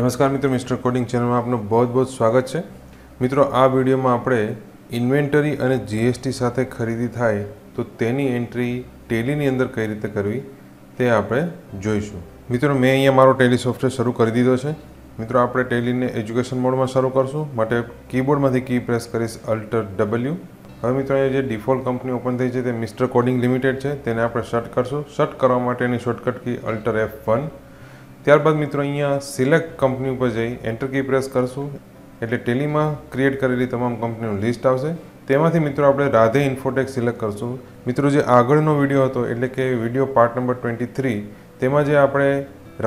નમસ્કાર મિત્રો mister coding ચેનલમાં આપનું બહુ બહુ સ્વાગત છે મિત્રો આ વિડીયોમાં આપણે ઇન્વેન્ટરી અને જીએસટી સાથે ખરીદી થાય તો તેની એન્ટ્રી ટેલીની અંદર કઈ રીતે કરવી તે આપણે જોઈશું મિત્રો મેં અહીંયા મારો ટેલી સોફ્ટવેર શરૂ કરી દીધો છે મિત્રો આપણે ટેલીને એજ્યુકેશન મોડમાં શરૂ કરશું માટે કીબોર્ડમાંથી કી પ્રેસ કરીશ અલ્ટર ડબલ્યુ હવે મિત્રો અહીંયા જે ડિફોલ્ટ કંપની ઓપન થઈ છે તે મિસ્ટર કોડિંગ લિમિટેડ છે તેને આપણે શર્ટ કરશું શર્ટ કરવા માટેની shortcut key alter F one ત્યારબાદ મિત્રો અહીંયા સિલેક્ટ કંપની ઉપર જઈ એન્ટર કી પ્રેસ કરશું એટલે ટેલીમાં ક્રિએટ કરેલી તમામ કંપનીનું લિસ્ટ આવશે તેમાંથી મિત્રો આપણે રાધે ઇન્ફોટેક સિલેક્ટ કરશું મિત્રો જે આગળનો વિડીયો હતો એટલે કે video part number twenty three તેમાં જે આપણે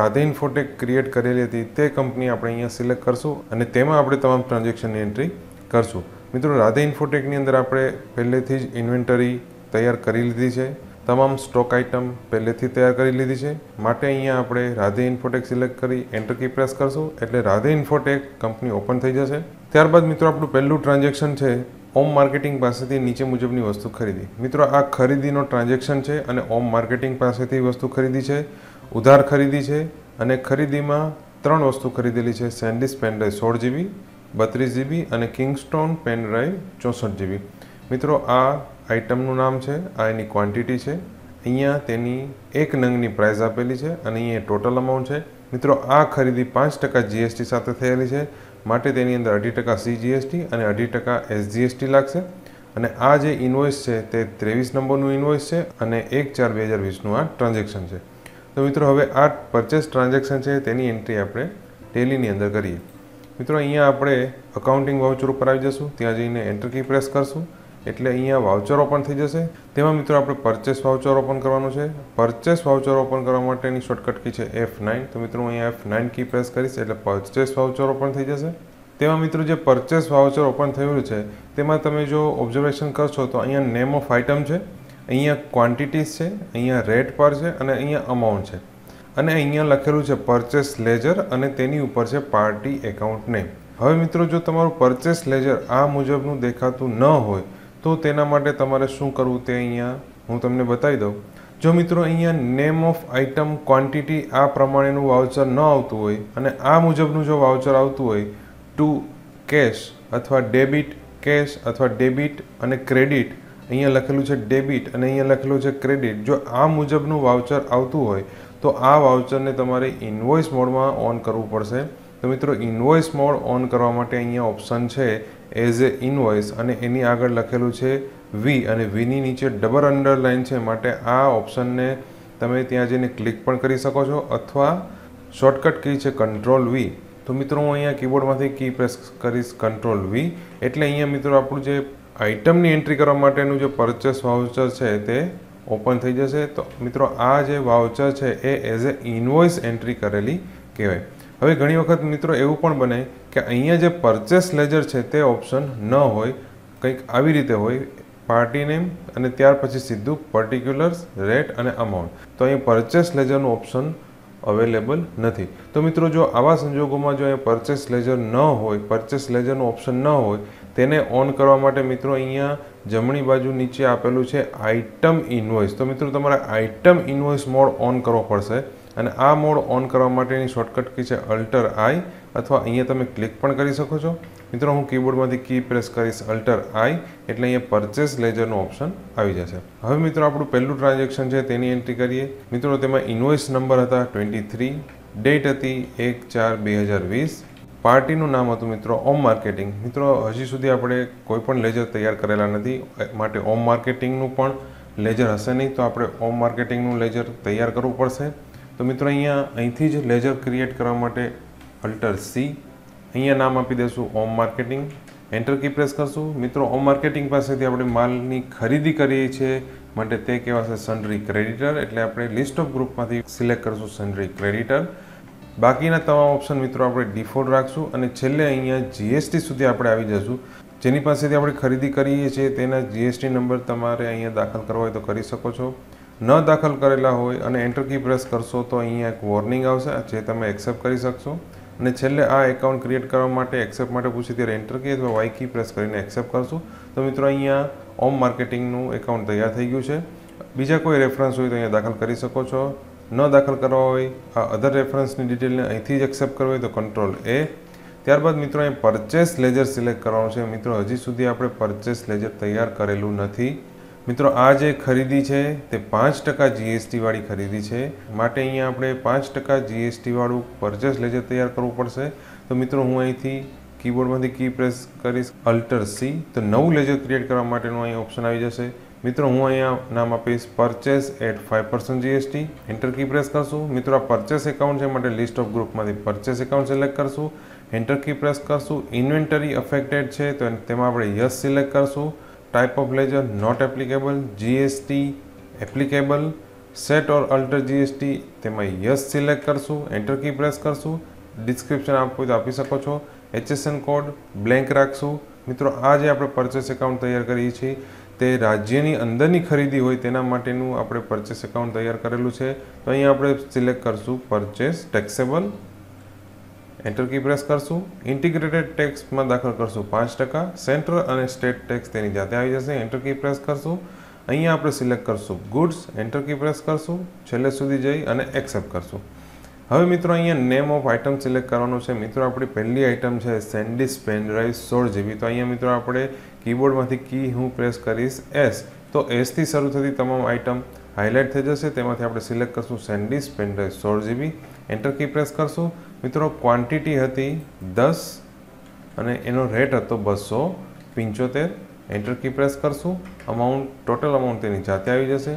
રાધે ઇન્ફોટેક ક્રિએટ કરેલી હતી તે કંપની આપણે અહીંયા સિલેક્ટ કરશું અને તેમાં આપણે તમામ ટ્રાન્ઝેક્શનની એન્ટ્રી કરશું મિત્રો રાધે ઇન્ફોટેકની અંદર આપણે પહેલેથી જ ઇન્વેન્ટરી તૈયાર કરી લીધી છે તમામ સ્ટોક આઇટમ પહેલેથી તૈયાર કરી લીધી છે માટે અહીંયા આપણે રાધે ઇન્ફોટેક સિલેક્ટ કરી એન્ટર કી પ્રેસ કરશું એટલે રાધે ઇન્ફોટેક કંપની ઓપન થઈ જશે ત્યારબાદ મિત્રો આપણું પહેલું ટ્રાન્ઝેક્શન છે ઓમ માર્કેટિંગ પાસેથી નીચે મુજબની વસ્તુ ખરીદી મિત્રો આ ખરીદીનો ટ્રાન્ઝેક્શન છે અને ઓમ માર્કેટિંગ પાસેથી વસ્તુ ખરીદી છે ઉધાર ખરીદી છે અને ખરીદીમાં ત્રણ વસ્તુ ખરીદેલી છે સેન્ડિસ ડ્રાઈવ સોળ જીબી બત્રીસ જીબી અને કિંગસ્ટોન પેનડ્રાઈવ ચોસઠ જીબી મિત્રો આ આઇટમનું નામ છે આ એની ક્વોન્ટિટી છે અહીંયા તેની એક નંગની પ્રાઇસ આપેલી છે અને અહીંયા ટોટલ અમાઉન્ટ છે મિત્રો આ ખરીદી પાંચ ટકા જીએસટી સાથે થયેલી છે માટે તેની અંદર અઢી ટકા સીજીએસટી અને અઢી ટકા એસજીએસટી લાગશે અને આ જે ઇન્વોઇસ છે તે ત્રેવીસ નંબરનું ઇન્વોઇસ છે અને એક ચાર બે હજાર વીસનું આ ટ્રાન્ઝેક્શન છે તો મિત્રો હવે આ પરચેસ ટ્રાન્ઝેક્શન છે તેની એન્ટ્રી આપણે ટેલીની અંદર કરીએ મિત્રો અહીંયા આપણે અકાઉન્ટિંગ વાઉચર ઉપર આવી જશું ત્યાં જઈને એન્ટર કી પ્રેસ કરશું એટલે અહીંયા વાઉચર ઓપન થઈ જશે તેમાં મિત્રો આપણે પરચેસ વાઉચર ઓપન કરવાનું છે પરચેસ વાઉચર ઓપન કરવા માટેની શોર્ટકટ કી છે એફ નાઇન તો મિત્રો અહીંયા એફ નાઇન કી પ્રેસ કરીશ એટલે પરચેસ વાઉચર ઓપન થઈ જશે તેમાં મિત્રો જે પરચેસ વાઉચર ઓપન થયેલું છે તેમાં તમે જો ઓબ્ઝર્વેશન કરશો તો અહીંયા નેમ ઓફ આઇટમ છે અહીંયા ક્વોન્ટિટીઝ છે અહીંયા રેટ પર છે અને અહીંયા અમાઉન્ટ છે અને અહીંયા લખેલું છે પરચેસ લેજર અને તેની ઉપર છે પાર્ટી એકાઉન્ટ નેમ હવે મિત્રો જો તમારું પરચેસ લેજર આ મુજબનું દેખાતું ન હોય તો તેના માટે તમારે શું કરવું તે અહીંયા હું તમને બતાવી દઉં જો મિત્રો અહીંયા નેમ ઓફ આઇટમ ક્વોન્ટિટી આ પ્રમાણેનું વાઉચર ન આવતું હોય અને આ મુજબનું જો વાઉચર આવતું હોય ટુ કેશ અથવા ડેબિટ કેશ અથવા ડેબિટ અને ક્રેડિટ અહીંયા લખેલું છે ડેબિટ અને અહીંયા લખેલું છે ક્રેડિટ જો આ મુજબનું વાઉચર આવતું હોય તો આ વાઉચરને તમારે ઇન્વોઇસ મોડમાં ઓન કરવું પડશે તો મિત્રો ઇન્વોઇસ મોડ ઓન કરવા માટે અહીંયા ઓપ્શન છે એઝ એ ઇનવોઇસ અને એની આગળ લખેલું છે વી અને વીની નીચે ડબલ અંડરલાઇન છે માટે આ ઓપ્શનને તમે ત્યાં જઈને ક્લિક પણ કરી શકો છો અથવા શોર્ટકટ કી છે કંટ્રોલ વી તો મિત્રો હું અહીંયા કીબોર્ડમાંથી કી પ્રેસ કરીશ કંટ્રોલ વી એટલે અહીંયા મિત્રો આપણું જે આઇટમની એન્ટ્રી કરવા માટેનું જે પરચેસ વાઉચર છે તે ઓપન થઈ જશે તો મિત્રો આ જે વાઉચર છે એ એઝ એ ઇનવોઇસ એન્ટ્રી કરેલી કહેવાય હવે ઘણી વખત મિત્રો એવું પણ બને કે અહીંયા જે પરચેસ લેજર છે તે ઓપ્શન ન હોય કંઈક આવી રીતે હોય પાર્ટી નેમ અને ત્યાર પછી સીધું પર્ટિક્યુલર્સ રેટ અને અમાઉન્ટ તો અહીં પરચેસ લેજરનું ઓપ્શન અવેલેબલ નથી તો મિત્રો જો આવા સંજોગોમાં જો અહીંયા પરચેસ લેજર ન હોય પરચેસ લેજરનું ઓપ્શન ન હોય તેને ઓન કરવા માટે મિત્રો અહીંયા જમણી બાજુ નીચે આપેલું છે આઇટમ ઇન્વોઇસ તો મિત્રો તમારે આઇટમ ઇન્વોઇસ મોડ ઓન કરવો પડશે અને આ મોડ ઓન કરવા માટેની શોર્ટકટ કી છે અલ્ટર આઈ અથવા અહીંયા તમે ક્લિક પણ કરી શકો છો મિત્રો હું કીબોર્ડમાંથી કી પ્રેસ કરીશ અલ્ટર આઈ એટલે અહીંયા પરચેસ લેજરનું ઓપ્શન આવી જશે હવે મિત્રો આપણું પહેલું ટ્રાન્ઝેક્શન છે તેની એન્ટ્રી કરીએ મિત્રો તેમાં ઇન્વોઇસ નંબર હતા ટ્વેન્ટી થ્રી ડેટ હતી એક ચાર બે હજાર વીસ પાર્ટીનું નામ હતું મિત્રો ઓમ માર્કેટિંગ મિત્રો હજી સુધી આપણે કોઈ પણ લેજર તૈયાર કરેલા નથી માટે ઓમ માર્કેટિંગનું પણ લેજર હશે નહીં તો આપણે ઓમ માર્કેટિંગનું લેજર તૈયાર કરવું પડશે તો મિત્રો અહીંયા અહીંથી જ લેઝર ક્રિએટ કરવા માટે અલ્ટર સી અહીંયા નામ આપી દઈશું Om marketing enter key press કરશું મિત્રો ઓમ માર્કેટિંગ પાસેથી આપણે માલની ખરીદી કરીએ છીએ માટે તે કહેવાશે સન્ડ્રી ક્રેડિટર એટલે આપણે લિસ્ટ ઓફ ગ્રુપમાંથી સિલેક્ટ કરશું સન્ડ્રી ક્રેડિટર બાકીના તમામ ઓપ્શન મિત્રો આપણે ડિફોલ્ટ રાખશું અને છેલ્લે અહીંયા જીએસટી સુધી આપણે આવી જશું જેની પાસેથી આપણે ખરીદી કરીએ છીએ તેના જીએસટી નંબર તમારે અહીંયા દાખલ કરવા હોય તો કરી શકો છો ન દાખલ કરેલા હોય અને એન્ટર કી પ્રેસ કરશો તો અહીંયા એક વોર્નિંગ આવશે જે તમે એક્સેપ્ટ કરી શકશો અને છેલ્લે આ એકાઉન્ટ ક્રિએટ કરવા માટે એક્સેપ્ટ માટે પૂછી ત્યારે એન્ટર કી અથવા વાય કી પ્રેસ કરીને એક્સેપ્ટ કરશો તો મિત્રો અહીંયા ઓમ માર્કેટિંગનું એકાઉન્ટ તૈયાર થઈ ગયું છે બીજા કોઈ રેફરન્સ હોય તો અહીંયા દાખલ કરી શકો છો ન દાખલ કરવા હોય આ અધર રેફરન્સની ડિટેલને અહીંથી જ એક્સેપ્ટ કરવી હોય તો કંટ્રોલ એ ત્યારબાદ મિત્રો અહીં પરચેસ લેજર સિલેક્ટ કરવાનું છે મિત્રો હજી સુધી આપણે પરચેસ લેજર તૈયાર કરેલું નથી મિત્રો આ જે ખરીદી છે તે પાંચ ટકા જીએસટીવાળી ખરીદી છે માટે અહીંયા આપણે પાંચ ટકા જીએસટીવાળું પરચેસ લેજર તૈયાર કરવું પડશે તો મિત્રો હું અહીંથી કીબોર્ડમાંથી કી પ્રેસ કરીશ અલ્ટર સી તો નવું લેજર ક્રિએટ કરવા માટેનું અહીં ઓપ્શન આવી જશે મિત્રો હું અહીંયા નામ આપીશ purchase at five percent GST enter key press કરશું મિત્રો આ પરચેસ એકાઉન્ટ છે માટે લિસ્ટ ઓફ ગ્રુપમાંથી પરચેસ એકાઉન્ટ સિલેક્ટ કરશું એન્ટર કી પ્રેસ કરશું ઇન્વેન્ટરી અફેક્ટેડ છે તો તેમાં આપણે યસ સિલેક્ટ કરશું type of ledger not applicable GST applicable set or alter GST તેમાં યસ સિલેક્ટ કરશું એન્ટર કી પ્રેસ કરશું ડિસ્ક્રિપ્શન આપ કોઈ આપી શકો છો એચએસએન કોડ બ્લેન્ક રાખશું મિત્રો આ જે આપણે પરચેસ એકાઉન્ટ તૈયાર કરીએ છીએ તે રાજ્યની અંદરની ખરીદી હોય તેના માટેનું આપણે પરચેસ એકાઉન્ટ તૈયાર કરેલું છે તો અહીંયા આપણે સિલેક્ટ કરશું purchase taxable enter key press કરશું ઇન્ટિગ્રેટેડ ટેક્સમાં દાખલ કરશું પાંચ ટકા સેન્ટ્રલ અને સ્ટેટ ટેક્સ તેની જાતે આવી જશે એન્ટર કી પ્રેસ કરશું અહીંયા આપણે સિલેક્ટ કરશું ગુડ્સ એન્ટર કી પ્રેસ કરશું છેલ્લે સુધી જઈ અને એક્સેપ્ટ કરશું હવે મિત્રો અહીંયા નેમ ઓફ આઇટમ સિલેક્ટ કરવાનું છે મિત્રો આપણી પહેલી આઇટમ છે સેન્ડિસ પેનડ્રાઈવ સોળ જીબી તો અહીંયા મિત્રો આપણે કીબોર્ડમાંથી કી હું પ્રેસ કરીશ એસ તો એસથી શરૂ થતી તમામ આઇટમ હાઇલાઇટ થઈ જશે તેમાંથી આપણે સિલેક્ટ કરશું સેન્ડિસ પેનડ્રાઈવ સોળ જીબી એન્ટર કી પ્રેસ કરશું મિત્રો ક્વોન્ટિટી હતી દસ અને એનો રેટ હતો બસો પંચોતેર એન્ટર કી પ્રેસ કરશું અમાઉન્ટ ટોટલ અમાઉન્ટ તેની જાતે આવી જશે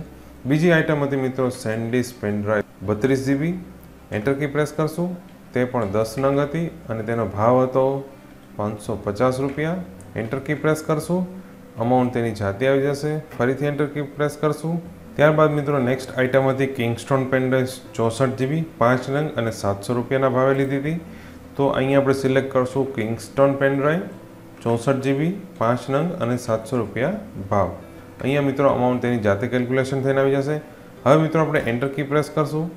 બીજી આઇટમ હતી મિત્રો સેન્ડિસ પેનડ્રાઈવ બત્રીસ જીબી એન્ટર કી પ્રેસ કરશું તે પણ દસ નંગ હતી અને તેનો ભાવ હતો પાંચસો પચાસ રૂપિયા એન્ટર કી પ્રેસ કરશું અમાઉન્ટ તેની જાતે આવી જશે ફરીથી એન્ટર કી પ્રેસ કરશું ત્યારબાદ મિત્રો નેક્સ્ટ આઇટમ હતી કિંગસ્ટોન પેન્ડન્સ ચોસઠ જીબી પાંચ રંગ અને સાતસો રૂપિયાના ભાવે લીધી હતી તો અહીંયા આપણે સિલેક્ટ કરશું કિંગસ્ટોન પેન ડ્રાઈવ ચોસઠ જીબી પાંચ રંગ અને સાતસો રૂપિયા ભાવ અહીંયા મિત્રો અમાઉન્ટ તેની જાતે કેલ્ક્યુલેશન થઈને આવી જશે હવે મિત્રો આપણે એન્ટર કી પ્રેસ કરશું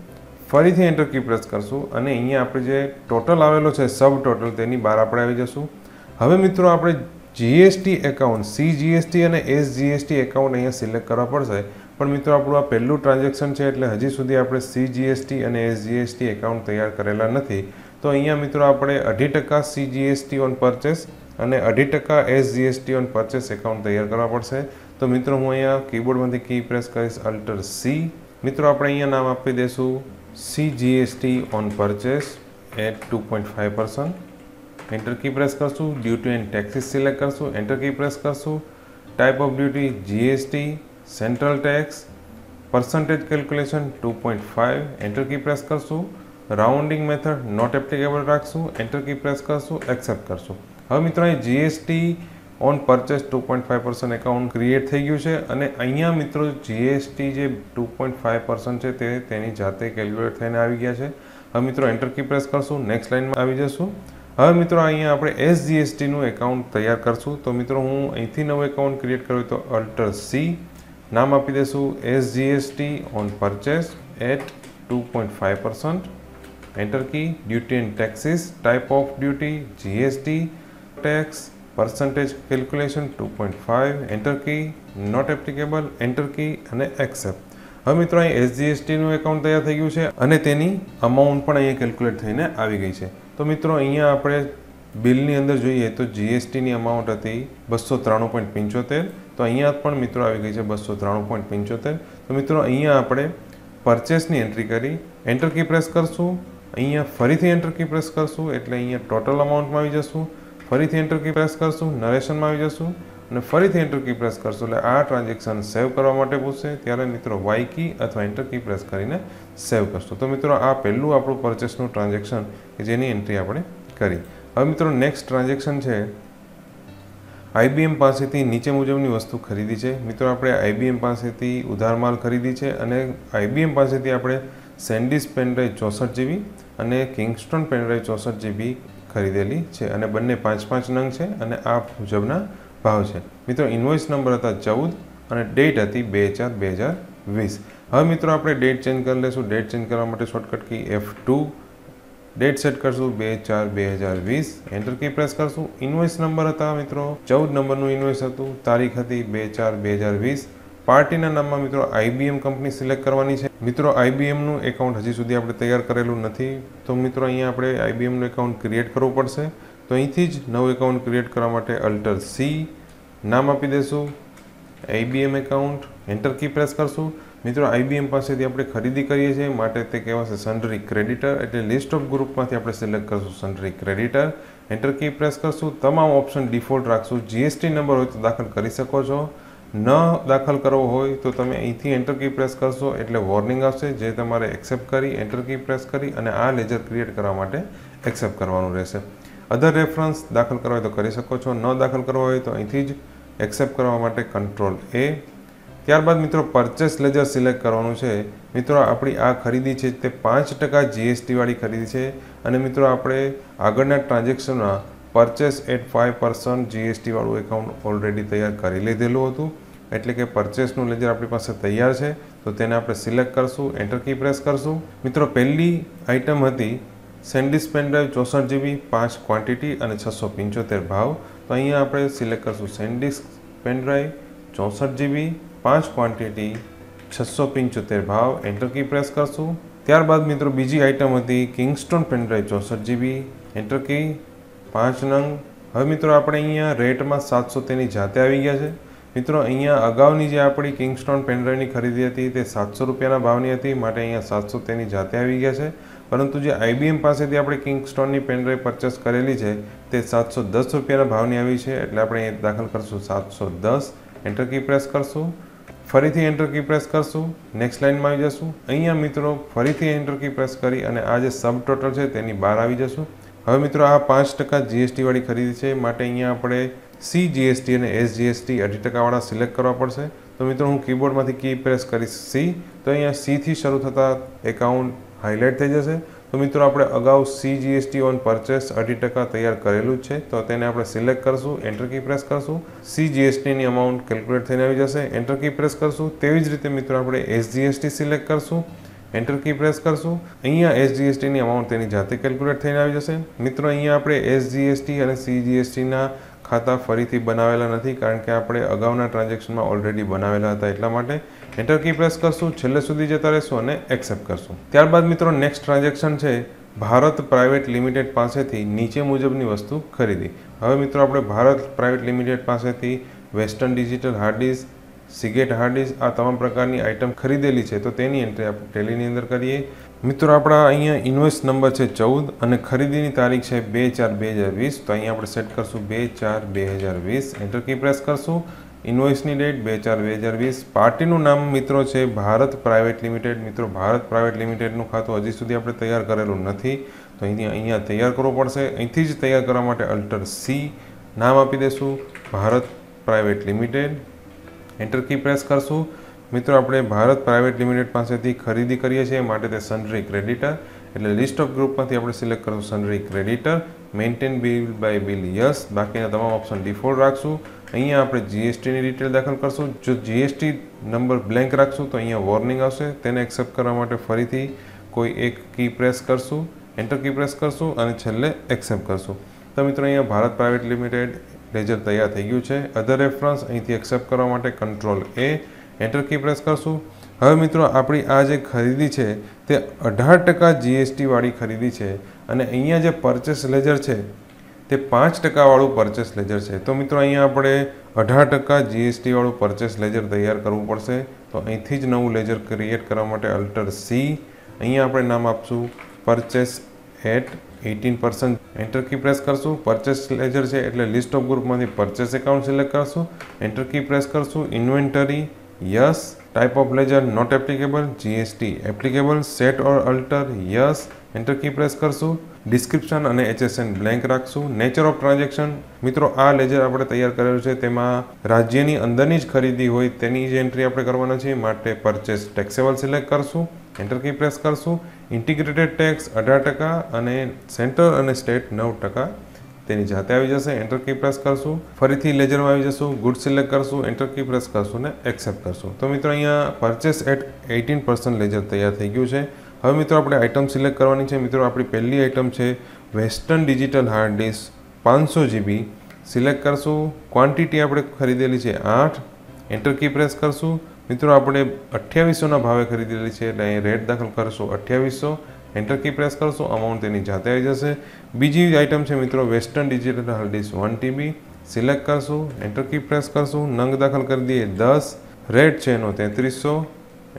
ફરીથી એન્ટર કી પ્રેસ કરશું અને અહીંયા આપણે જે ટોટલ આવેલો છે સબ ટોટલ તેની બહાર આપણે આવી જશું હવે મિત્રો આપણે જીએસટી એકાઉન્ટ સી જીએસટી અને એસ જીએસટી એકાઉન્ટ અહીંયા સિલેક્ટ કરવા પડશે પણ મિત્રો આપણું આ પહેલું ટ્રાન્ઝેક્શન છે એટલે હજી સુધી આપણે સીજીએસટી અને એસજીએસટી એકાઉન્ટ તૈયાર કરેલા નથી તો અહીંયા મિત્રો આપણે અઢી ટકા સીજીએસટી ઓન પરચેસ અને અઢી ટકા એસજીએસટી ઓન પરચેસ એકાઉન્ટ તૈયાર કરવા પડશે તો મિત્રો હું અહીંયા કીબોર્ડમાંથી કી પ્રેસ કરીશ અલ્ટર સી મિત્રો આપણે અહીંયા નામ આપી દઈશું CGST on purchase at two point five percent enter key press કરશું ડ્યુટી એન્ડ ટેક્સીસ સિલેક્ટ કરશું એન્ટર કી પ્રેસ કરશું type of duty GST central tax percentage calculation two point five enter key press કરશું rounding method not applicable રાખશું enter key press કરશું accept કરશું હવે મિત્રો અહીં GST on purchase two point five percent account create થઈ ગયું છે અને અહીંયા મિત્રો જીએસટી જે ટુ પોઈન્ટ ફાઇવ પર્સન્ટ છે તે તેની જાતે કેલ્ક્યુલેટ થઈને આવી ગયા છે હવે મિત્રો એન્ટર કી પ્રેસ કરશું નેક્સ્ટ લાઇનમાં આવી જશું હવે મિત્રો અહીંયા આપણે એસ જીએસટીનું એકાઉન્ટ તૈયાર કરશું તો મિત્રો હું અહીંથી નવું એકાઉન્ટ ક્રિએટ કર્યું તો અલ્ટર સી નામ આપી દઈશું S GST on purchase at two point five percent enter key duty and taxes type of duty GST tax percentage calculation two point five enter key not applicable enter key અને accept હવે મિત્રો અહીં S જીએસટીનું account તૈયાર થઈ ગયું છે અને તેની અમાઉન્ટ પણ અહીંયા કેલ્ક્યુલેટ થઈને આવી ગઈ છે તો મિત્રો અહીંયા આપણે બિલની અંદર જોઈએ તો જીએસટીની અમાઉન્ટ હતી બસો ત્રાણું પોઈન્ટ પંચોતેર તો અહીંયા પણ મિત્રો આવી ગઈ છે બસો ત્રાણું પોઈન્ટ પંચોતેર તો મિત્રો અહીંયા આપણે પરચેસની એન્ટ્રી કરી એન્ટર કી પ્રેસ કરશું અહીંયા ફરીથી એન્ટર કી પ્રેસ કરશું એટલે અહીંયા ટોટલ અમાઉન્ટમાં આવી જશું ફરીથી એન્ટર કી પ્રેસ કરશું નરેશનમાં આવી જશું અને ફરીથી એન્ટર કી પ્રેસ કરશું એટલે આ ટ્રાન્ઝેક્શન સેવ કરવા માટે પૂછશે ત્યારે મિત્રો વાય કી અથવા એન્ટર કી પ્રેસ કરીને સેવ કરશું તો મિત્રો આ પહેલું આપણું પરચેસનું ટ્રાન્ઝેક્શન કે જેની એન્ટ્રી આપણે કરી હવે મિત્રો નેક્સ્ટ ટ્રાન્ઝેક્શન છે આઈબીએમ પાસેથી નીચે મુજબની વસ્તુ ખરીદી છે મિત્રો આપણે આઈબીએમ પાસેથી ઉધાર માલ ખરીદી છે અને આઈબીએમ પાસેથી આપણે સેન્ડિસ પેનડ્રાઈવ ચોસઠ જીબી અને કિંગસ્ટોન પેનડ્રાઈવ ચોસઠ જીબી ખરીદેલી છે અને બંને પાંચ પાંચ નંગ છે અને આ મુજબના ભાવ છે મિત્રો ઇન્વોઇસ નંબર હતા ચૌદ અને ડેટ હતી બે ચાર બે હજાર વીસ હવે મિત્રો આપણે ડેટ ચેન્જ કરી લઈશું ડેટ ચેન્જ કરવા માટે shortcut key F two date set કરશું બે ચાર બે હજાર વીસ એન્ટર કી પ્રેસ કરશું ઇન્વોઇસ નંબર હતા મિત્રો ચૌદ નંબરનું ઇન્વોઇસ હતું તારીખ હતી બે ચાર બે હજાર વીસ પાર્ટીના નામમાં મિત્રો આઈબીએમ કંપની સિલેક્ટ કરવાની છે મિત્રો આઈબીએમનું એકાઉન્ટ હજી સુધી આપણે તૈયાર કરેલું નથી તો મિત્રો અહીંયા આપણે આઈબીએમનું એકાઉન્ટ ક્રિએટ કરવું પડશે તો અહીંથી જ નવું એકાઉન્ટ ક્રિએટ કરવા માટે અલ્ટર સી નામ આપી દેશું IBM account enter key press કરશું મિત્રો આઈબીએમ પાસેથી આપણે ખરીદી કરીએ છીએ માટે તે કહેવાશે સન્ડરી ક્રેડિટર એટલે લિસ્ટ ઓફ ગ્રુપમાંથી આપણે સિલેક્ટ કરશું sundry creditor enter key press કરશું તમામ ઓપ્શન ડિફોલ્ટ રાખશું જીએસટી નંબર હોય તો દાખલ કરી શકો છો ન દાખલ કરવો હોય તો તમે અહીંથી એન્ટર કી પ્રેસ કરશો એટલે વોર્નિંગ આવશે જે તમારે એક્સેપ્ટ કરી એન્ટર કી પ્રેસ કરી અને આ લેજર ક્રિએટ કરવા માટે એક્સેપ્ટ કરવાનું રહેશે અધર રેફરન્સ દાખલ કરવા હોય તો કરી શકો છો ન દાખલ કરવો હોય તો અહીંથી જ એક્સેપ્ટ કરવા માટે કંટ્રોલ એ ત્યારબાદ મિત્રો પરચેસ લેજર સિલેક્ટ કરવાનું છે મિત્રો આપણી આ ખરીદી છે તે પાંચ ટકા જીએસટીવાળી ખરીદી છે અને મિત્રો આપણે આગળના ટ્રાન્ઝેક્શનના પરચેસ એટ ફાઇવ પર્સન્ટ જીએસટીવાળું એકાઉન્ટ ઓલરેડી તૈયાર કરી લીધેલું હતું એટલે કે પરચેસનું લેજર આપણી પાસે તૈયાર છે તો તેને આપણે સિલેક્ટ કરશું એન્ટર કી પ્રેસ કરશું મિત્રો પહેલી આઇટમ હતી સેન્ડિસ ડ્રાઈવ ચોસઠ જીબી પાંચ ક્વોન્ટિટી અને છસો પંચોતેર ભાવ તો અહીંયા આપણે સિલેક્ટ કરશું સેન્ડિસ્ક ડ્રાઈવ ચોસઠ જીબી પાંચ ક્વોન્ટિટી છસો પંચોતેર ભાવ એન્ટરકી પ્રેસ કરશું ત્યારબાદ મિત્રો બીજી આઇટમ હતી કિંગસ્ટોન પેનડ્રાઈવ ચોસઠ જીબી એન્ટરકી પાંચ નંગ હવે મિત્રો આપણે અહીંયા રેટમાં સાતસો તેની જાતે આવી ગયા છે મિત્રો અહીંયા અગાઉની જે આપણી કિંગસ્ટોન પેનડ્રાઈવની ખરીદી હતી તે સાતસો રૂપિયાના ભાવની હતી માટે અહીંયા સાતસો તેની જાતે આવી ગયા છે પરંતુ જે આઈબીએમ પાસેથી આપણે કિંગસ્ટોનની પેનડ્રાઈવ પરચેસ કરેલી છે તે સાતસો દસ રૂપિયાના ભાવની આવી છે એટલે આપણે દાખલ કરશું સાતસો દસ એન્ટરકી પ્રેસ કરશું ફરીથી એન્ટર કી પ્રેસ કરશું નેક્સ્ટ લાઇનમાં આવી જશું અહીંયા મિત્રો ફરીથી એન્ટર કી પ્રેસ કરી અને આ જે સબ ટોટલ છે તેની બહાર આવી જશું હવે મિત્રો આ પાંચ ટકા જીએસટીવાળી ખરીદી છે માટે અહીંયા આપણે સી જીએસટી અને એસ જીએસટી અઢી ટકાવાળા સિલેક્ટ કરવા પડશે તો મિત્રો હું કીબોર્ડમાંથી કી પ્રેસ કરીશ સી તો અહીંયા સીથી શરૂ થતાં એકાઉન્ટ હાઇલાઇટ થઈ જશે તો મિત્રો આપણે અગાઉ સી જીએસટી ઓન પરચેસ અઢી ટકા તૈયાર કરેલું છે તો તેને આપણે સિલેક્ટ કરશું એન્ટર કી પ્રેસ કરશું સી જીએસટીની અમાઉન્ટ કેલ્ક્યુલેટ થઈને આવી જશે એન્ટર કી પ્રેસ કરશું તેવી જ રીતે મિત્રો આપણે એસ જીએસટી સિલેક્ટ કરશું એન્ટર કી પ્રેસ કરશું અહીંયા એસજીએસટીની અમાઉન્ટ તેની જાતે કેલ્ક્યુલેટ થઈને આવી જશે મિત્રો અહીંયા આપણે એસ જીએસટી અને સીજીએસટીના ખાતા ફરીથી બનાવેલા નથી કારણ કે આપણે અગાઉના ટ્રાન્ઝેક્શનમાં ઓલરેડી બનાવેલા હતા એટલા માટે એન્ટર કી પ્રેસ કરશું છેલ્લે સુધી જતા રહેશું અને એક્સેપ્ટ કરશું ત્યારબાદ મિત્રો નેક્સ્ટ ટ્રાન્ઝેક્શન છે ભારત પ્રાઇવેટ લિમિટેડ પાસેથી નીચે મુજબની વસ્તુ ખરીદી હવે મિત્રો આપણે ભારત પ્રાઇવેટ લિમિટેડ પાસેથી Western Digital hard Seagate hard આ તમામ પ્રકારની આઇટમ ખરીદેલી છે તો તેની એન્ટ્રી આપણે ટેલીની અંદર કરીએ મિત્રો આપણા અહીંયા ઇન્વેસ્ટ નંબર છે ચૌદ અને ખરીદીની તારીખ છે બે ચાર બે હજાર વીસ તો અહીંયા આપણે સેટ કરશું બે ચાર બે હજાર વીસ એન્ટર કી પ્રેસ કરશું ઇન્વોઇસની ડેટ બે ચાર બે હજાર વીસ પાર્ટીનું નામ મિત્રો છે ભારત પ્રાઇવેટ લિમિટેડ મિત્રો ભારત પ્રાઇવેટ લિમિટેડનું ખાતું હજી સુધી આપણે તૈયાર કરેલું નથી તો અહીંથી અહીંયા તૈયાર કરવું પડશે અહીંથી જ તૈયાર કરવા માટે અલ્ટર સી નામ આપી દઈશું Bharat private limited enter key press કરશું મિત્રો આપણે ભારત પ્રાઇવેટ લિમિટેડ પાસેથી ખરીદી કરીએ છીએ માટે તે સનરી ક્રેડિટર એટલે લિસ્ટ ઓફ ગ્રુપમાંથી આપણે સિલેક્ટ કરશું sundry creditor maintain bill by bill yes બાકીના તમામ ઓપ્શન ડિફોલ્ટ રાખશું અહીંયા આપણે જીએસટીની ડિટેલ દાખલ કરશું જો જીએસટી નંબર બ્લેન્ક રાખશું તો અહીંયા વોર્નિંગ આવશે તેને એક્સેપ્ટ કરવા માટે ફરીથી કોઈ એક કી પ્રેસ કરશું એન્ટર કી પ્રેસ કરશું અને છેલ્લે એક્સેપ્ટ કરશું તો મિત્રો અહીંયા ભારત પ્રાઇવેટ લિમિટેડ લેજર તૈયાર થઈ ગયું છે અધર રેફરન્સ અહીંથી એક્સેપ્ટ કરવા માટે control A enter key press કરશું હવે મિત્રો આપણી આ જે ખરીદી છે તે અઢાર ટકા જીએસટીવાળી ખરીદી છે અને અહીંયા જે પરચેસ લેજર છે તે પાંચ ટકાવાળું પરચેસ લેજર છે તો મિત્રો અહીંયા આપણે અઢાર ટકા જીએસટીવાળું પરચેસ લેજર તૈયાર કરવું પડશે તો અહીંથી જ નવું લેજર ક્રિએટ કરવા માટે અલ્ટર સી અહીંયા આપણે નામ આપશું purchase at eighteen percent enter key press કરશું પરચેસ લેજર છે એટલે લિસ્ટ ઓફ ગ્રુપમાંથી પરચેસ એકાઉન્ટ સિલેક્ટ કરશું એન્ટર કી પ્રેસ કરશું inventory yes type of ledger not applicable GST applicable set or alter yes enter key press કરશું description અને HSN blank રાખશું nature of transaction મિત્રો આ લેજર આપણે તૈયાર કરેલું છે તેમાં રાજ્યની અંદરની જ ખરીદી હોય તેની જ એન્ટ્રી આપણે કરવાના છે માટે પરચેસ ટેક્સેબલ સિલેક્ટ કરશું એન્ટર કી પ્રેસ કરશું ઇન્ટિગ્રેટેડ ટેક્સ અઢાર ટકા અને સેન્ટર અને સ્ટેટ નવ ટકા તેની જાતે આવી જશે એન્ટર કી પ્રેસ કરશું ફરીથી લેજરમાં આવી જશું ગુડ સિલેક્ટ કરશું એન્ટર કી પ્રેસ કરશું ને એક્સેપ્ટ કરશું તો મિત્રો અહીંયા purchase at eighteen percent ledger તૈયાર થઈ ગયું છે હવે મિત્રો આપણે આઇટમ સિલેક્ટ કરવાની છે મિત્રો આપણી પહેલી આઇટમ છે વેસ્ટર્ન ડિજિટલ હાર્ડ ડિસ્ક પાંચસો જીબી સિલેક્ટ કરશું ક્વોન્ટિટી આપણે ખરીદેલી છે આઠ એન્ટર કી પ્રેસ કરશું મિત્રો આપણે અઠ્યાવીસોના ભાવે ખરીદેલી છે એટલે અહીં રેટ દાખલ કરશું અઠ્યાવીસો એન્ટર કી પ્રેસ કરશું અમાઉન્ટ તેની જાતે આવી જશે બીજી આઇટમ છે મિત્રો Western Digital hard disk one TB select કરશું એન્ટર કી પ્રેસ કરશું નંગ દાખલ કરી દઈએ દસ રેટ છે એનો તેત્રીસો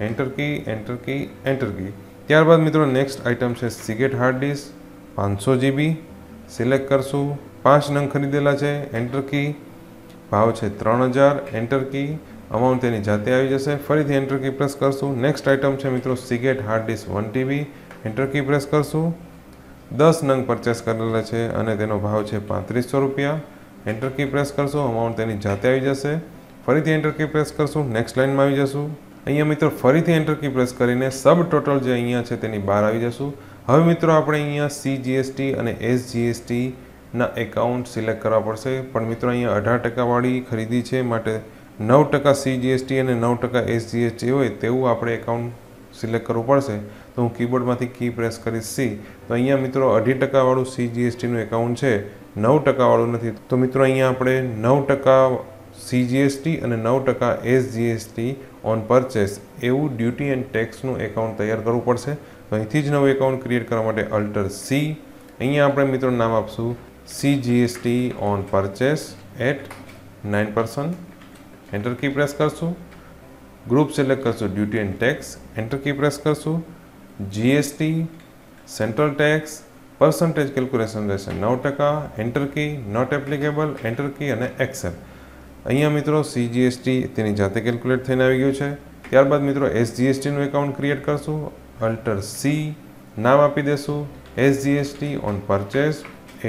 enter key enter key enter key ત્યારબાદ મિત્રો નેક્સ્ટ આઇટમ છે સિગેટ હાર્ડ ડિસ્ક પાંચસો જીબી સિલેક્ટ કરશું પાંચ નંગ ખરીદેલા છે એન્ટર કી ભાવ છે ત્રણ હજાર એન્ટર કી અમાઉન્ટ તેની જાતે આવી જશે ફરીથી એન્ટર કી પ્રેસ કરશું નેક્સ્ટ આઇટમ છે મિત્રો Seagate hard disk one TB enter key press કરશું દસ નંગ પરચેસ કરેલા છે અને તેનો ભાવ છે પાંત્રીસો રૂપિયા એન્ટર કી પ્રેસ કરશું અમાઉન્ટ તેની જાતે આવી જશે ફરીથી એન્ટર કી પ્રેસ કરશું નેક્સ્ટ લાઇનમાં આવી જશું અહીંયા મિત્રો ફરીથી એન્ટર કી પ્રેસ કરીને સબ ટોટલ જે અહીંયા છે તેની બહાર આવી જશું હવે મિત્રો આપણે અહીંયા સી જીએસટી અને એસ જીએસટીના એકાઉન્ટ સિલેક્ટ કરવા પડશે પણ મિત્રો અહીંયા અઢાર ટકાવાળી ખરીદી છે માટે નવ ટકા સી જીએસટી અને નવ ટકા એસ જીએસટી હોય તેવું આપણે એકાઉન્ટ સિલેક્ટ કરવું પડશે તો હું કીબોર્ડમાંથી કી પ્રેસ કરીશ સી તો અહીંયા મિત્રો અઢી ટકાવાળું સી જીએસટીનું એકાઉન્ટ છે નવ ટકાવાળું નથી તો મિત્રો અહીંયા આપણે નવ ટકા સીજીએસટી અને નવ ટકા એસજીએસટી ઓન પરચેસ એવું ડ્યુટી એન્ડ ટેક્સનું એકાઉન્ટ તૈયાર કરવું પડશે તો અહીંથી જ નવું એકાઉન્ટ ક્રિએટ કરવા માટે અલ્ટર સી અહીંયા આપણે મિત્રો નામ આપશું CGST on purchase at nine percent enter key press કરશું ગ્રુપ સિલેક્ટ કરશું duty and tax enter key press કરશું GST central tax percentage calculation રહેશે નવ ટકા enter key not applicable enter key અને એક્સેપ્ટ અહીંયા મિત્રો સીજીએસટી તેની જાતે કેલ્ક્યુલેટ થઈને આવી ગયું છે ત્યારબાદ મિત્રો એસજીએસટીનું એકાઉન્ટ ક્રિએટ કરશું અલ્ટર સી નામ આપી દેશું SGST on purchase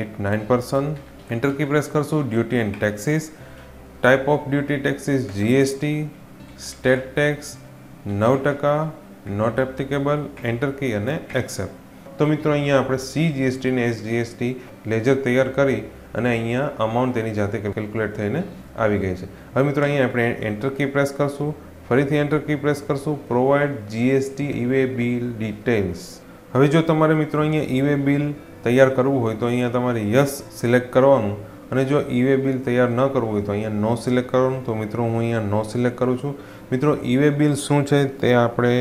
at nine percent enter key press કરશું duty and taxes type of duty taxes GST state tax નવ ટકા નોટ એપ્લિકેબલ એન્ટર કી અને એક્સેપ્ટ તો મિત્રો અહીંયા આપણે સી જીએસટી ને એસ જીએસટી લેજર તૈયાર કરી અને અહીંયા અમાઉન્ટ તેની જાતે કેલ્ક્યુલેટ થઈને આવી ગઈ છે હવે મિત્રો અહીં આપણે એન્ટર કી પ્રેસ કરશું ફરીથી એન્ટર કી પ્રેસ કરશું provide GST e way bill details હવે જો તમારે મિત્રો અહીંયા ઈવે બિલ તૈયાર કરવું હોય તો અહીંયા તમારે યસ સિલેક્ટ કરવાનું અને જો ઈવે બિલ તૈયાર ન કરવું હોય તો અહીંયા નો સિલેક્ટ કરવાનું તો મિત્રો હું અહીંયા નો સિલેક્ટ કરું છું મિત્રો ઈવે બિલ શું છે તે આપણે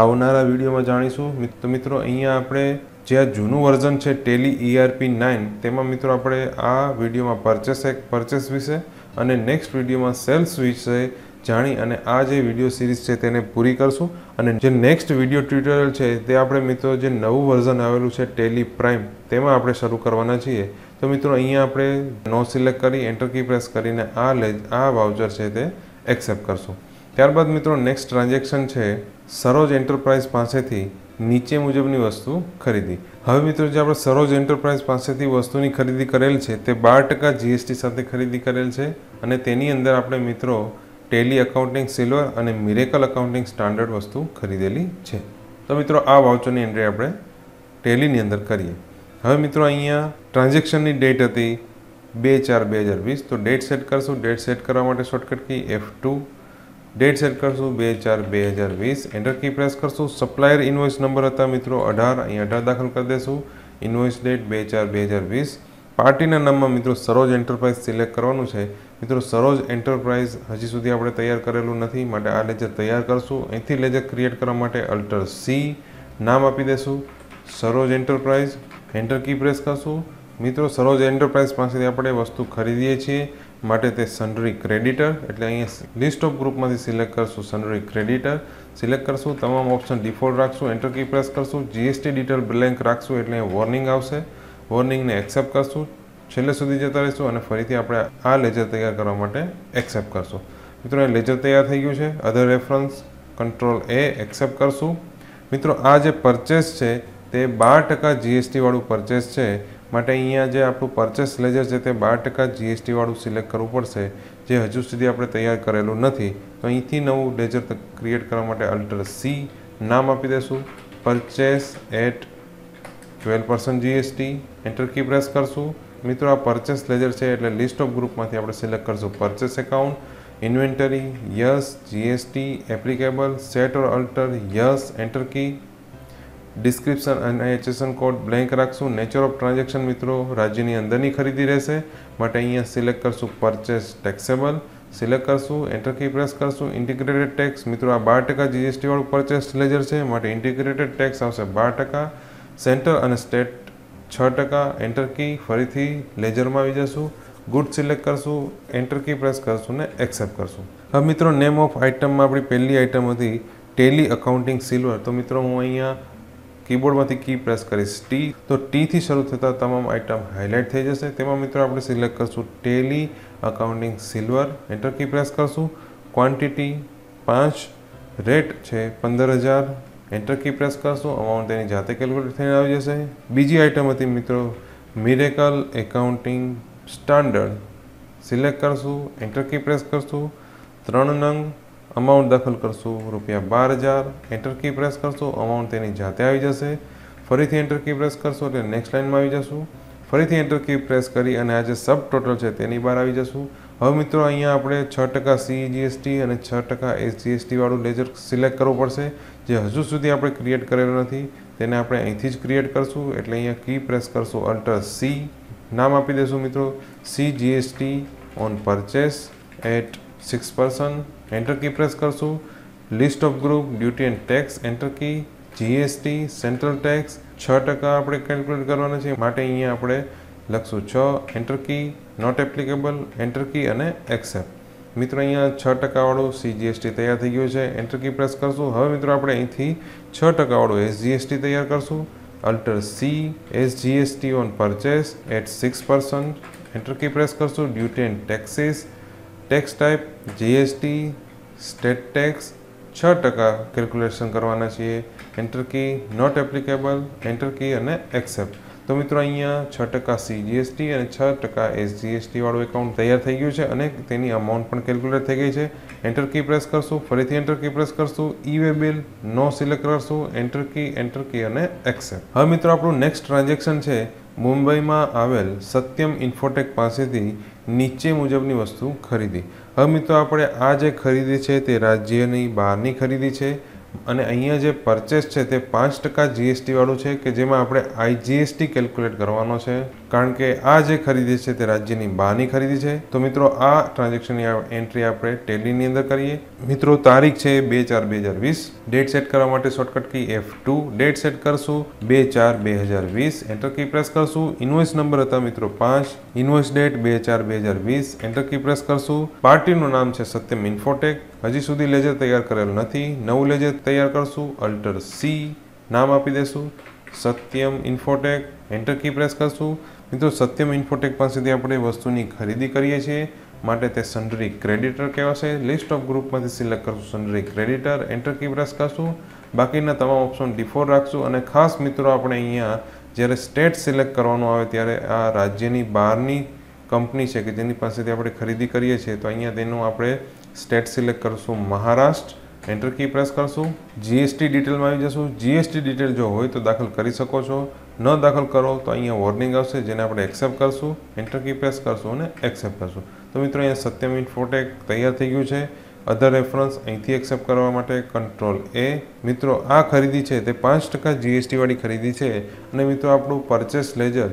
આવનારા વિડીયોમાં જાણીશું તો મિત્રો અહીંયા આપણે જે આ જૂનું વર્ઝન છે ટેલી ઈઆરપી નાઇન તેમાં મિત્રો આપણે આ વિડીયોમાં પરચેસ એક પરચેસ વિશે અને નેક્સ્ટ વિડીયોમાં સેલ્સ વિશે જાણી અને આ જે વિડીયો સિરીઝ છે તેને પૂરી કરશું અને જે નેક્સ્ટ વિડીયો ટ્યુટોરિયલ છે તે આપણે મિત્રો જે નવું વર્ઝન આવેલું છે ટેલી પ્રાઇમ તેમાં આપણે શરૂ કરવાના છીએ તો મિત્રો અહીંયા આપણે નો સિલેક્ટ કરી એન્ટર કી પ્રેસ કરીને આ લે આ વાઉચર છે તે એક્સેપ્ટ કરશું ત્યારબાદ મિત્રો નેક્સ્ટ ટ્રાન્ઝેક્શન છે સરોજ એન્ટરપ્રાઇઝ પાસેથી નીચે મુજબની વસ્તુ ખરીદી હવે મિત્રો જે આપણે સરોજ એન્ટરપ્રાઇઝ પાસેથી વસ્તુની ખરીદી કરેલ છે તે બાર ટકા જીએસટી સાથે ખરીદી કરેલ છે અને તેની અંદર આપણે મિત્રો ટેલી એકાઉન્ટિંગ સિલ્વર અને મિરેકલ એકાઉન્ટિંગ સ્ટાન્ડર્ડ વસ્તુ ખરીદેલી છે તો મિત્રો આ વાઉચરની એન્ટ્રી આપણે ટેલીની અંદર કરીએ હવે મિત્રો અહીંયા ટ્રાન્ઝેક્શનની ડેટ હતી બે ચાર બે હજાર વીસ તો ડેટ સેટ કરશું ડેટ સેટ કરવા માટે shortcut key F two date set કરશું બે ચાર બે હજાર વીસ એન્ટર કી પ્રેસ કરશું સપ્લાયર ઇન્વોઇસ નંબર હતા મિત્રો અઢાર અહીંયા અઢાર દાખલ કરી દેશું ઇન્વોઇસ ડેટ બે ચાર બે હજાર વીસ પાર્ટીના નામમાં મિત્રો સરોજ એન્ટરપ્રાઇઝ સિલેક્ટ કરવાનું છે મિત્રો સરોજ એન્ટરપ્રાઇઝ હજી સુધી આપણે તૈયાર કરેલું નથી માટે આ લેજર તૈયાર કરશું અહીંથી લેજર ક્રિએટ કરવા માટે અલ્ટર સી નામ આપી દેશું Saroj enterprise enter key press કરશું મિત્રો સરોજ એન્ટરપ્રાઇઝ પાસેથી આપણે વસ્તુ ખરીદીએ છીએ માટે તે સન્ડરી ક્રેડિટર એટલે અહીંયા લિસ્ટ ઓફ ગ્રુપમાંથી સિલેક્ટ કરશું સન્ડરી ક્રેડિટર સિલેક્ટ કરશું તમામ ઓપ્શન ડિફોલ્ટ રાખશું એન્ટર કી પ્રેસ કરશું જીએસટી ડિટેલ બ્લેન્ક રાખશું એટલે વોર્નિંગ આવશે વોર્નિંગને એક્સેપ્ટ કરશું છેલ્લે સુધી જતા રહીશું અને ફરીથી આપણે આ લેજર તૈયાર કરવા માટે એક્સેપ્ટ કરશું મિત્રો એ લેજર તૈયાર થઈ ગયું છે other reference control A accept કરશું મિત્રો આ જે પરચેસ છે તે બાર ટકા જીએસટીવાળું પરચેસ છે માટે અહીંયા જે આપણું પરચેસ લેજર છે તે બાર ટકા જીએસટીવાળું સિલેક્ટ કરવું પડશે જે હજુ સુધી આપણે તૈયાર કરેલું નથી તો અહીંથી નવું લેજર ક્રિએટ કરવા માટે અલ્ટર સી નામ આપી દઈશું purchase at twelve percent GST enter key press કરશું મિત્રો આ પરચેસ લેજર છે એટલે લિસ્ટ ઓફ ગ્રુપમાંથી આપણે સિલેક્ટ કરશું purchase account inventory yes GST applicable set or alter yes enter key description અને એચએસએન કોડ બ્લેન્ક રાખશું નેચર ઓફ ટ્રાન્ઝેક્શન મિત્રો રાજ્યની અંદરની ખરીદી રહેશે માટે અહીંયા સિલેક્ટ કરશું પરચેસ ટેક્સેબલ સિલેક્ટ કરશું એન્ટરકી પ્રેસ કરશું ઇન્ટિગ્રેટેડ ટેક્સ મિત્રો આ બાર ટકા જીએસટીવાળું પરચેસ લેજર છે માટે ઇન્ટિગ્રેટેડ ટેક્સ આવશે બાર ટકા સેન્ટર અને સ્ટેટ છ ટકા એન્ટરકી ફરીથી લેજરમાં આવી જશું ગુડ સિલેક્ટ કરશું એન્ટરકી કી પ્રેસ કરશું ને એક્સેપ્ટ કરશું હવે મિત્રો નેમ ઓફ આઇટમમાં આપણી પહેલી આઇટમ હતી ટેલી અકાઉન્ટિંગ સિલ્વર તો મિત્રો હું અહીંયા કીબોર્ડમાંથી કી પ્રેસ કરીશ ટી તો ટીથી શરૂ થતાં તમામ આઇટમ હાઇલાઇટ થઈ જશે તેમાં મિત્રો આપણે સિલેક્ટ કરશું Tally accounting silver enter key press કરશું ક્વોન્ટિટી પાંચ રેટ છે પંદર હજાર એન્ટર કી પ્રેસ કરશું અમાઉન્ટ તેની જાતે કેલ્ક્યુલેટ થઈને આવી જશે બીજી આઇટમ હતી મિત્રો મિરેકલ એકાઉન્ટિંગ સ્ટાન્ડર્ડ સિલેક્ટ કરશું એન્ટર કી પ્રેસ કરશું ત્રણ નંગ અમાઉન્ટ દાખલ કરશું રૂપિયા બાર હજાર એન્ટર કી પ્રેસ કરશું અમાઉન્ટ તેની જાતે આવી જશે ફરીથી એન્ટર કી પ્રેસ કરશો એટલે નેક્સ્ટ લાઇનમાં આવી જશું ફરીથી એન્ટર કી પ્રેસ કરી અને આ જે સબ ટોટલ છે તેની બહાર આવી જશું હવે મિત્રો અહીંયા આપણે છ ટકા સી જીએસટી અને છ ટકા એસ જીએસટીવાળું લેજર સિલેક્ટ કરવું પડશે જે હજુ સુધી આપણે ક્રિએટ કરેલું નથી તેને આપણે અહીંથી જ ક્રિએટ કરશું એટલે અહીંયા કી પ્રેસ કરશું અલ્ટર સી નામ આપી દેશું મિત્રો C GST on purchase at six percent enter key press કરશું list of group duty and tax enter key GST central tax છ ટકા આપણે કેલ્ક્યુલેટ કરવાના છે માટે અહીંયા આપણે લખશું છ enter key not applicable enter key અને એક્સેપ્ટ મિત્રો અહીંયા છ ટકાવાળું સીજીએસટી તૈયાર થઈ ગયું છે એન્ટર કી પ્રેસ કરશું હવે મિત્રો આપણે અહીંથી છ ટકાવાળું એસજીએસટી તૈયાર કરશું alter C SGST on purchase at six percent enter key press કરશું duty and taxes tax type GST state tax છ ટકા કેલ્ક્યુલેશન કરવાના છીએ enter key not applicable enter key અને એક્સેપ્ટ તો મિત્રો અહીંયા છ ટકા સીજીએસટી અને છ ટકા એસજીએસટીવાળું એકાઉન્ટ તૈયાર થઈ ગયું છે અને તેની અમાઉન્ટ પણ કેલ્ક્યુલેટ થઈ ગઈ છે એન્ટર કી પ્રેસ કરશું ફરીથી એન્ટર કી પ્રેસ કરશું ઈ બિલ નો સિલેક્ટ કરશું એન્ટર કી એન્ટર કી અને એક્સેપ્ટ હવે મિત્રો આપણું નેક્સ્ટ ટ્રાન્ઝેક્શન છે મુંબઈમાં આવેલ સત્યમ ઇન્ફોટેક પાસેથી નીચે મુજબની વસ્તુ ખરીદી હવે મિત્રો આપણે આ જે ખરીદી છે તે રાજ્યની બહારની ખરીદી છે અને અહીંયા જે પરચેસ છે તે પાંચ ટકા જીએસટીવાળું છે કે જેમાં આપણે આઈજીએસટી કેલ્ક્યુલેટ કરવાનો છે કારણ કે આ જે ખરીદી છે તે રાજ્યની બહારની ખરીદી છે તો મિત્રો આ ટ્રાન્ઝેક્શનની એન્ટ્રી આપણે ટેલીની અંદર કરીએ મિત્રો તારીખ છે બે ચાર બે હજાર વીસ ડેટ સેટ કરવા માટે shortcut key F two date set કરશું બે ચાર બે હજાર વીસ એન્ટર કી પ્રેસ કરશું ઇન્વોઇસ નંબર હતા મિત્રો પાંચ ઇન્વોઇસ ડેટ બે ચાર બે હજાર વીસ એન્ટર કી પ્રેસ કરશું પાર્ટીનું નામ છે સત્યમ ઇન્ફોટેક હજી સુધી લેજર તૈયાર કરેલ નથી નવું લેજર તૈયાર કરશું અલ્ટર સી નામ આપી દેશું Satyam infotech enter key press કરશું મિત્રો સત્યમ ઇન્ફોટેક પાસેથી આપણે વસ્તુની ખરીદી કરીએ છીએ માટે તે સન્ડરી ક્રેડિટર કહેવાશે લિસ્ટ ઓફ ગ્રુપમાંથી સિલેક્ટ કરશું sundry creditor enter key press કરશું બાકીના તમામ ઓપ્શન ડિફોર રાખશું અને ખાસ મિત્રો આપણે અહીંયા જ્યારે સ્ટેટ સિલેક્ટ કરવાનું આવે ત્યારે આ રાજ્યની બહારની કંપની છે કે જેની પાસેથી આપણે ખરીદી કરીએ છીએ તો અહીંયા તેનું આપણે સ્ટેટ સિલેક્ટ કરશું મહારાષ્ટ્ર એન્ટર કી પ્રેસ કરશું જીએસટી ડિટેલમાં આવી જશું જીએસટી ડિટેલ જો હોય તો દાખલ કરી શકો છો ન દાખલ કરો તો અહીંયા વોર્નિંગ આવશે જેને આપણે એક્સેપ્ટ કરશું એન્ટર કી પ્રેસ કરશું અને એક્સેપ્ટ કરશું તો મિત્રો અહીંયા સત્યમ ઇન્ફોટેક તૈયાર થઈ ગયું છે અધર રેફરન્સ અહીંથી એક્સેપ્ટ કરવા માટે કંટ્રોલ એ મિત્રો આ ખરીદી છે તે પાંચ ટકા જીએસટીવાળી ખરીદી છે અને મિત્રો આપણું પરચેસ લેજર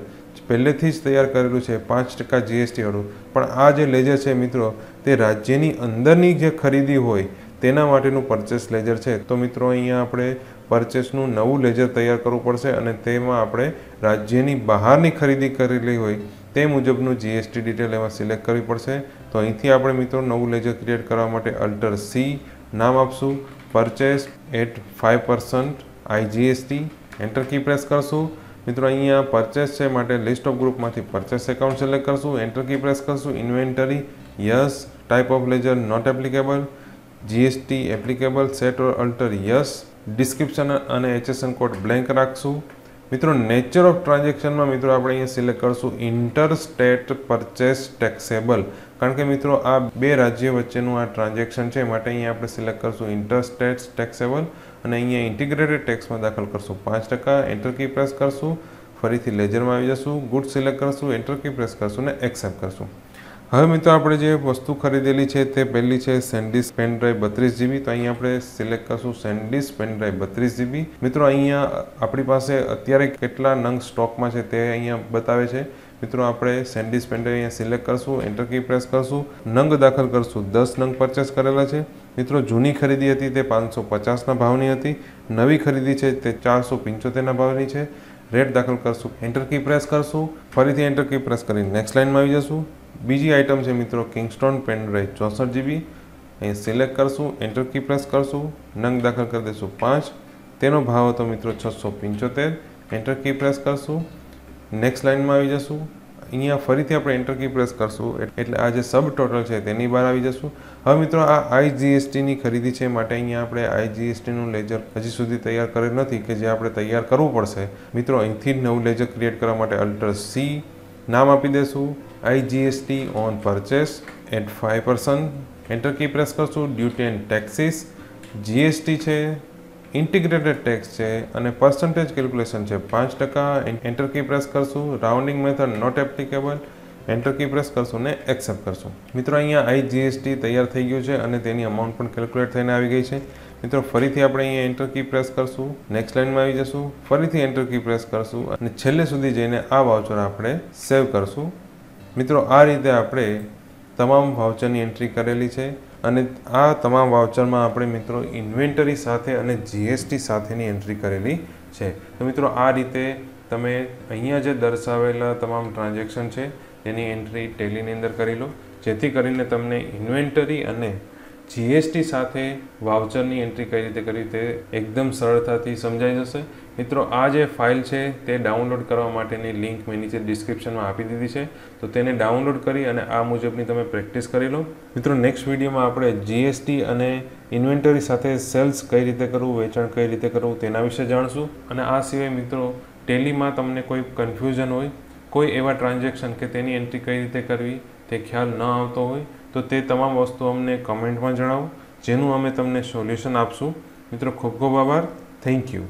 પહેલેથી જ તૈયાર કરેલું છે પાંચ ટકા જીએસટીવાળું પણ આ જે લેજર છે મિત્રો તે રાજ્યની અંદરની જે ખરીદી હોય તેના માટેનું પરચેસ લેજર છે તો મિત્રો અહીંયા આપણે પરચેસનું નવું લેજર તૈયાર કરવું પડશે અને તેમાં આપણે રાજ્યની બહારની ખરીદી કરેલી હોય તે મુજબનું જીએસટી ડિટેલ એમાં સિલેક્ટ કરવી પડશે તો અહીંથી આપણે મિત્રો નવું લેજર ક્રિએટ કરવા માટે અલ્ટર સી નામ આપશું purchase at five percent IGST enter key press કરશું મિત્રો અહીંયા પરચેસ છે માટે લિસ્ટ ઓફ ગ્રુપમાંથી પરચેસ એકાઉન્ટ સિલેક્ટ કરશું એન્ટર કી પ્રેસ કરશું inventory yes type of ledger not applicable GST applicable set or alter yes description અને HSN code blank રાખશું મિત્રો નેચર ઓફ ટ્રાન્ઝેક્શનમાં મિત્રો આપણે અહીંયા સિલેક્ટ કરશું ઇન્ટર સ્ટેટ પરચેસ ટેક્સેબલ કારણ કે મિત્રો આ બે રાજ્ય વચ્ચેનું આ ટ્રાન્ઝેક્શન છે માટે અહીંયા આપણે સિલેક્ટ કરશું ઇન્ટર સ્ટેટ ટેક્સેબલ અને અહીંયા ઇન્ટિગ્રેટેડ ટેક્સમાં દાખલ કરશું પાંચ ટકા એન્ટરકી પ્રેસ કરશું ફરીથી લેજરમાં આવી જશું ગુડ સિલેક્ટ કરશું એન્ટરકી પ્રેસ કરશું ને એક્સેપ્ટ કરશું હવે મિત્રો આપણે જે વસ્તુ ખરીદેલી છે તે પહેલી છે સેન્ડિસ પેન ડ્રાઈવ બત્રીસ જીબી તો અહીંયા આપણે સિલેક્ટ કરશું સેન્ડિસ પેન ડ્રાઈવ બત્રીસ જીબી મિત્રો અહીંયા આપણી પાસે અત્યારે કેટલા નંગ સ્ટોકમાં છે તે અહીંયા બતાવે છે મિત્રો આપણે સેન્ડી પેન્ડર અહીંયા સિલેક્ટ કરશું એન્ટર કી પ્રેસ કરશું નંગ દાખલ કરશું દસ નંગ પરચેસ કરેલા છે મિત્રો જૂની ખરીદી હતી તે પાંચસો પચાસના ભાવની હતી નવી ખરીદી છે તે ચારસો પંચોતેરના ભાવની છે રેટ દાખલ કરશું એન્ટર કી પ્રેસ કરશું ફરીથી એન્ટર કી પ્રેસ કરી નેક્સ્ટ લાઇનમાં આવી જશું બીજી આઇટમ છે મિત્રો કિંગસ્ટોન પેનડ્રાઈવ ચોસઠ જીબી અહીં સિલેક્ટ કરશું એન્ટર કી પ્રેસ કરશું નંગ દાખલ કરી દઈશું પાંચ તેનો ભાવ હતો મિત્રો છસો પંચોતેર એન્ટર કી પ્રેસ કરશું નેક્સ્ટ લાઇનમાં આવી જશું અહીંયા ફરીથી આપણે એન્ટર કી પ્રેસ કરશું એટલે આ જે સબ ટોટલ છે તેની બહાર આવી જશું હવે મિત્રો આ આઈજીએસટીની ખરીદી છે માટે અહીંયા આપણે આઈજીએસટીનું લેજર હજી સુધી તૈયાર કરેલ નથી કે જે આપણે તૈયાર કરવું પડશે મિત્રો અહીંથી જ નવું લેજર ક્રિએટ કરવા માટે અલ્ટર સી નામ આપી દેશું IGST on purchase at five percent enter key press કરશું ડ્યુટી એન્ડ ટેક્સીસ જીએસટી છે ઇન્ટિગ્રેટેડ ટેક્સ છે અને પર્સન્ટેજ કેલ્ક્યુલેશન છે પાંચ ટકા એન્ટર કી પ્રેસ કરશું rounding method not applicable enter key press કરશું ને એક્સેપ્ટ કરશું મિત્રો અહીંયા આઈ જીએસટી તૈયાર થઈ ગયું છે અને તેની અમાઉન્ટ પણ કેલ્ક્યુલેટ થઈને આવી ગઈ છે મિત્રો ફરીથી આપણે અહીંયા એન્ટર કી પ્રેસ કરશું નેક્સ્ટ લાઇનમાં આવી જશું ફરીથી એન્ટર કી પ્રેસ કરશું અને છેલ્લે સુધી જઈને આ વાઉચર આપણે સેવ કરશું મિત્રો આ રીતે આપણે તમામ વાઉચરની એન્ટ્રી કરેલી છે અને આ તમામ વાઉચરમાં આપણે મિત્રો ઇન્વેન્ટરી સાથે અને જીએસટી સાથેની એન્ટ્રી કરેલી છે તો મિત્રો આ રીતે તમે અહીંયા જે દર્શાવેલા તમામ ટ્રાન્ઝેક્શન છે તેની એન્ટ્રી ટેલીની અંદર કરી લો જેથી કરીને તમને ઇન્વેન્ટરી અને જીએસટી સાથે વાઉચરની એન્ટ્રી કઈ રીતે કરી તે એકદમ સરળતાથી સમજાઈ જશે મિત્રો આ જે ફાઇલ છે તે ડાઉનલોડ કરવા માટેની લિંક મેં નીચે ડિસ્ક્રિપ્શનમાં આપી દીધી છે તો તેને ડાઉનલોડ કરી અને આ મુજબની તમે પ્રેક્ટિસ કરી લો મિત્રો નેક્સ્ટ વિડીયોમાં આપણે જીએસટી અને ઇન્વેન્ટરી સાથે સેલ્સ કઈ રીતે કરવું વેચાણ કઈ રીતે કરવું તેના વિશે જાણશું અને આ સિવાય મિત્રો ટેલીમાં તમને કોઈ કન્ફ્યુઝન હોય કોઈ એવા ટ્રાન્ઝેક્શન કે તેની એન્ટ્રી કઈ રીતે કરવી તે ખ્યાલ ન આવતો હોય તો તે તમામ વસ્તુ અમને કમેન્ટમાં જણાવો જેનું અમે તમને સોલ્યુશન આપશું મિત્રો ખૂબ ખૂબ આભાર થેન્ક યુ